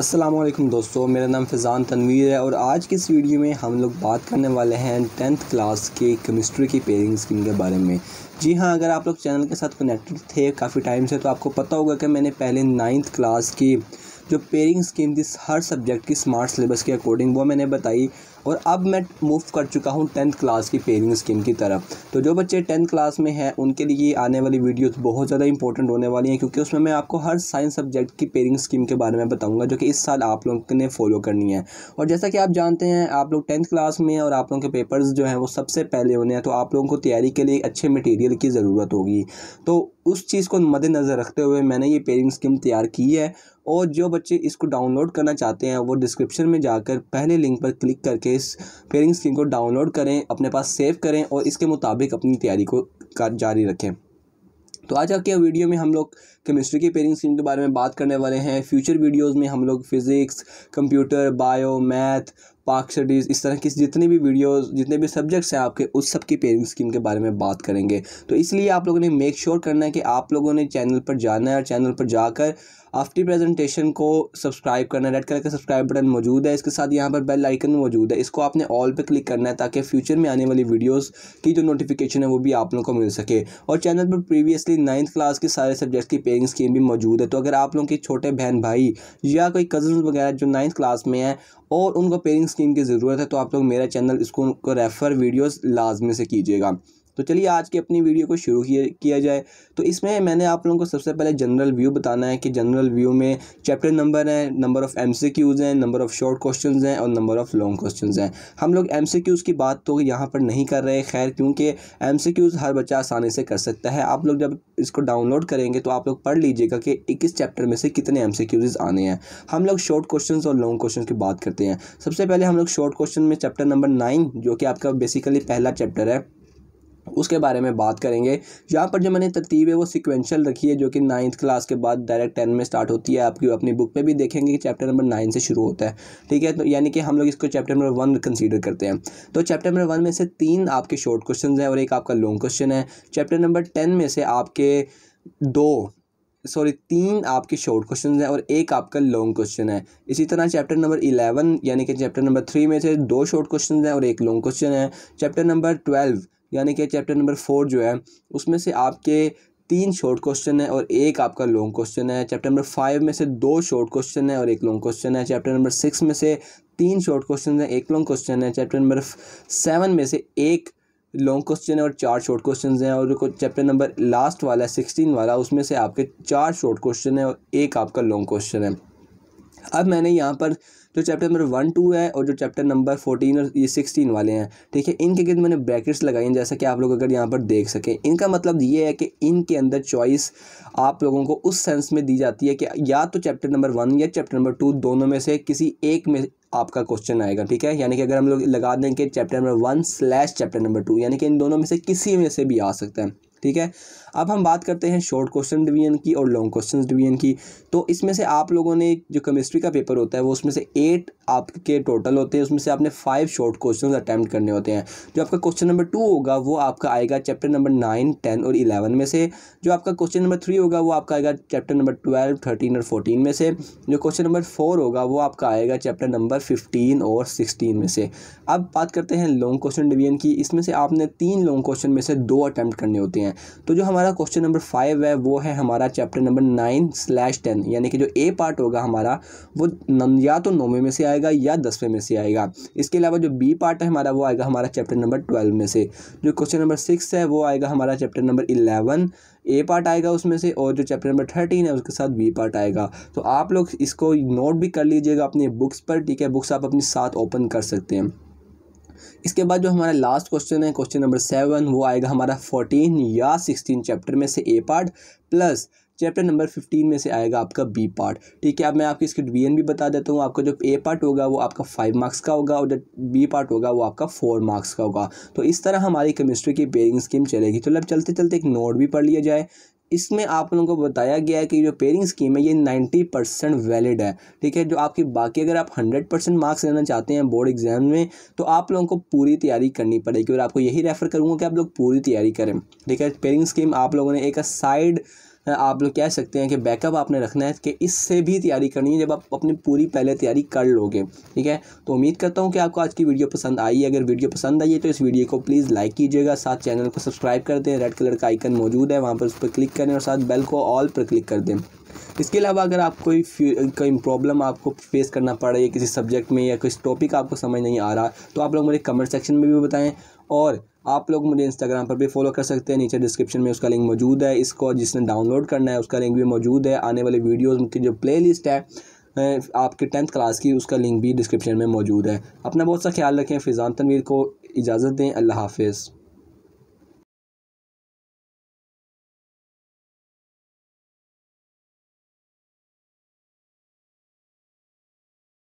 असलम दोस्तों मेरा नाम फ़िज़ान तनवीर है और आज की इस वीडियो में हम लोग बात करने वाले हैं टेंथ क्लास के केमिस्ट्री की पेयरिंग स्कीम के बारे में जी हाँ अगर आप लोग चैनल के साथ कनेक्टेड थे काफ़ी टाइम से तो आपको पता होगा कि मैंने पहले नाइन्थ क्लास की जो पेयरिंग स्कीम थी हर सब्जेक्ट की स्मार्ट सिलेबस के अकॉर्डिंग वो मैंने बताई और अब मैं मूव कर चुका हूँ टेंथ क्लास की पेरिंग स्कीम की तरफ तो जो बच्चे टेंथ क्लास में हैं उनके लिए आने वाली वीडियोस बहुत ज़्यादा इंपॉर्टेंट होने वाली हैं क्योंकि उसमें मैं आपको हर साइंस सब्जेक्ट की पेरिंग स्कीम के बारे में बताऊँगा जो कि इस साल आप लोगों ने फॉलो करनी है और जैसा कि आप जानते हैं आप लोग टेंथ क्लास में और आप लोगों के पेपर्स जो हैं वो सबसे पहले होने हैं तो आप लोगों को तैयारी के लिए अच्छे मटेरियल की ज़रूरत होगी तो उस चीज़ को मद्देनज़र रखते हुए मैंने ये पेरिंग स्कीम तैयार की है और जो बच्चे इसको डाउनलोड करना चाहते हैं वो डिस्क्रिप्शन में जाकर पहले लिंक पर क्लिक करके इस पेयरिंग स्कीम को डाउनलोड करें अपने पास सेव करें और इसके मुताबिक अपनी तैयारी को जारी रखें तो आज आपके वीडियो में हम लोग केमिस्ट्री की पेयरिंग स्कीम के बारे में बात करने वाले हैं फ्यूचर वीडियोज में हम लोग physics computer bio math Pak studies इस तरह की जितने भी वीडियोस जितने भी सब्जेक्ट्स हैं आपके उस सब की पेयरिंग स्कीम के बारे में बात करेंगे तो इसलिए आप लोगों ने मेक श्योर sure करना है कि आप लोगों ने चैनल पर जाना है और चैनल पर जाकर आफ्टर प्रेजेंटेशन को सब्सक्राइब करना है रेड कलर का सब्सक्राइब बटन मौजूद है इसके साथ यहाँ पर बेल आइकन मौजूद है इसको आपने ऑल पर क्लिक करना है ताकि फ्यूचर में आने वाली वीडियोस की जो नोटिफिकेशन है वो भी आप लोगों को मिल सके और चैनल पर प्रीवियसली नाइन्थ क्लास के सारे सब्जेक्ट्स की पेइंग स्कीम भी मौजूद है तो अगर आप लोगों के छोटे बहन भाई या कोई कज़न वगैरह जो नाइन्थ क्लास में है और उनको पेयरिंग स्कीम की ज़रूरत है तो आप लोग मेरा चैनल इसको रेफ़र वीडियोज़ लाजमी से कीजिएगा तो चलिए आज की अपनी वीडियो को शुरू किया जाए तो इसमें मैंने आप लोगों को सबसे पहले जनरल व्यू बताना है कि जनरल व्यू में चैप्टर नंबर है नंबर ऑफ़ एम हैं नंबर ऑफ़ शॉर्ट क्वेश्चन हैं और नंबर ऑफ़ लॉन्ग क्वेश्चन हैं हम लोग एम की बात तो यहाँ पर नहीं कर रहे खैर क्योंकि एम हर बच्चा आसानी से कर सकता है आप लोग जब इसको डाउनलोड करेंगे तो आप लोग पढ़ लीजिएगा कि इक्कीस चैप्टर में से कितने एम आने हैं हम लोग शॉर्ट क्वेश्चन और लॉन्ग क्वेश्चन की बात करते हैं सबसे पहले हम लोग शॉर्ट क्वेश्चन में चैप्टर नंबर नाइन जो कि आपका बेसिकली पहला चैप्टर है उसके बारे में बात करेंगे यहाँ पर जो मैंने तरतीब है वो सिक्वेंशल रखी है जो कि नाइन्थ क्लास के बाद डायरेक्ट टेन में स्टार्ट होती है आपकी अपनी बुक में भी देखेंगे कि चैप्टर नंबर नाइन से शुरू होता है ठीक है तो यानी कि हम लोग इसको चैप्टर नंबर वन कंसीडर करते हैं तो चैप्टर नंबर वन में से तीन आपके शॉर्ट क्वेश्चन हैं और एक आपका लॉन्ग क्वेश्चन है चैप्टर नंबर टेन में से आपके दो सॉरी तीन आपके शॉर्ट क्वेश्चन हैं और एक आपका लॉन्ग क्वेश्चन है इसी तरह चैप्टर नंबर इलेवन यानी कि चैप्टर नंबर थ्री में से दो शॉर्ट क्वेश्चन हैं और एक लॉन्ग क्वेश्चन है चैप्टर नंबर ट्वेल्व यानी कि चैप्टर नंबर फोर जो है उसमें से आपके तीन शॉर्ट क्वेश्चन है और एक आपका लॉन्ग क्वेश्चन है चैप्टर नंबर फाइव में से दो शॉर्ट क्वेश्चन है और एक लॉन्ग क्वेश्चन है चैप्टर नंबर सिक्स में से तीन शॉर्ट क्वेश्चन है एक लॉन्ग क्वेश्चन है चैप्टर नंबर सेवन में से एक लॉन्ग क्वेश्चन है और चार शॉर्ट क्वेश्चन हैं और चैप्टर नंबर लास्ट वाला है सिक्सटीन वाला उसमें से आपके चार शॉर्ट क्वेश्चन है और एक आपका लॉन्ग क्वेश्चन है अब मैंने यहाँ पर जो चैप्टर नंबर वन टू है और जो चैप्टर नंबर फोर्टीन और ये सिक्सटीन वाले हैं ठीक है इनके अंदर मैंने ब्रैकेट्स लगाई हैं जैसा कि आप लोग अगर यहाँ पर देख सकें इनका मतलब ये है कि इनके अंदर चॉइस आप लोगों को उस सेंस में दी जाती है कि या तो चैप्टर नंबर वन या चैप्टर नंबर टू दोनों में से किसी एक में आपका क्वेश्चन आएगा ठीक है यानी कि अगर हम लोग लगा दें कि chapter number one slash chapter number two यानी कि इन दोनों में से किसी में से भी आ सकता है ठीक है अब हम बात करते हैं शॉर्ट क्वेश्चन डिवीजन की और लॉन्ग क्वेश्चन डिवीजन की तो इसमें से आप लोगों ने जो केमिस्ट्री का पेपर होता है वो उसमें से एट आपके टोटल होते हैं उसमें से आपने फाइव शॉर्ट क्वेश्चन अटैम्प्ट करने होते हैं जो आपका क्वेश्चन नंबर टू होगा वो आपका आएगा चैप्टर नंबर नाइन टेन और इलेवन में से जो आपका क्वेश्चन नंबर थ्री होगा वो आपका आएगा चैप्टर नंबर ट्वेल्व थर्टीन और फोर्टीन में से जो क्वेश्चन नंबर फोर होगा वो आपका आएगा चैप्टर नंबर फिफ्टीन और सिक्सटीन में से अब बात करते हैं लॉन्ग क्वेश्चन डिवीजन की इसमें से आपने तीन लॉन्ग क्वेश्चन में से दो अटैम्प्ट करने होते हैं तो जो हमारे हमारा क्वेश्चन नंबर फाइव है वो है हमारा chapter number nine slash ten यानी कि जो ए पार्ट होगा हमारा वो या तो नौवें में से आएगा या दसवें में से आएगा इसके अलावा जो बी पार्ट है हमारा वो आएगा हमारा चैप्टर नंबर ट्वेल्व में से जो क्वेश्चन नंबर सिक्स है वो आएगा हमारा chapter number eleven A part आएगा उसमें से और जो चैप्टर नंबर थर्टीन है उसके साथ बी पार्ट आएगा तो आप लोग इसको नोट भी कर लीजिएगा अपनी बुक्स पर ठीक है बुक्स आप अपनी साथ ओपन कर सकते हैं इसके बाद जो हमारा लास्ट क्वेश्चन है क्वेश्चन नंबर सेवन वो आएगा हमारा फोर्टीन या सिक्सटीन चैप्टर में से A part plus chapter number fifteen में से आएगा आपका बी पार्ट ठीक है अब मैं आपकी इसकी डिवीजन भी बता देता हूँ आपका जो ए पार्ट होगा वो आपका फाइव मार्क्स का होगा और जो बी पार्ट होगा वो आपका फोर मार्क्स का होगा तो इस तरह हमारी केमिस्ट्री की पेयरिंग स्कीम चलेगी तो अब चलते चलते एक नोट भी पढ़ लिया जाए इसमें आप लोगों को बताया गया है कि जो पेयरिंग स्कीम है ये नाइन्टी परसेंट वैलिड है ठीक है जो आपकी बाकी अगर आप हंड्रेड परसेंट मार्क्स लेना चाहते हैं बोर्ड एग्जाम में तो आप लोगों को पूरी तैयारी करनी पड़ेगी और आपको यही रेफर करूँगा कि आप लोग पूरी तैयारी करें ठीक है पेयरिंग स्कीम आप लोगों ने एक साइड आप लोग कह सकते हैं कि बैकअप आपने रखना है कि इससे भी तैयारी करनी है जब आप अपनी पूरी पहले तैयारी कर लोगे ठीक है तो उम्मीद करता हूँ कि आपको आज की वीडियो पसंद आई अगर वीडियो पसंद आई है तो इस वीडियो को प्लीज़ लाइक कीजिएगा साथ चैनल को सब्सक्राइब कर दें रेड कलर का आइकन मौजूद है वहाँ पर उस पर क्लिक करें और साथ बेल को ऑल पर क्लिक कर दें इसके अलावा अगर आप कोई कोई प्रॉब्लम आपको फेस करना पड़ है किसी सब्जेक्ट में या किसी टॉपिक आपको समझ नहीं आ रहा तो आप लोग मुझे कमेंट सेक्शन में भी बताएं और आप लोग मुझे इंस्टाग्राम पर भी फॉलो कर सकते हैं नीचे डिस्क्रिप्शन में उसका लिंक मौजूद है इसको जिसने डाउनलोड करना है उसका लिंक भी मौजूद है आने वाले वीडियोज़ की जो प्ले है आपकी टेंथ क्लास की उसका लिंक भी डिस्क्रिप्शन में मौजूद है अपना बहुत सा ख्याल रखें फिजान तनवीर को इजाज़त दें अल्लाह हाफिज़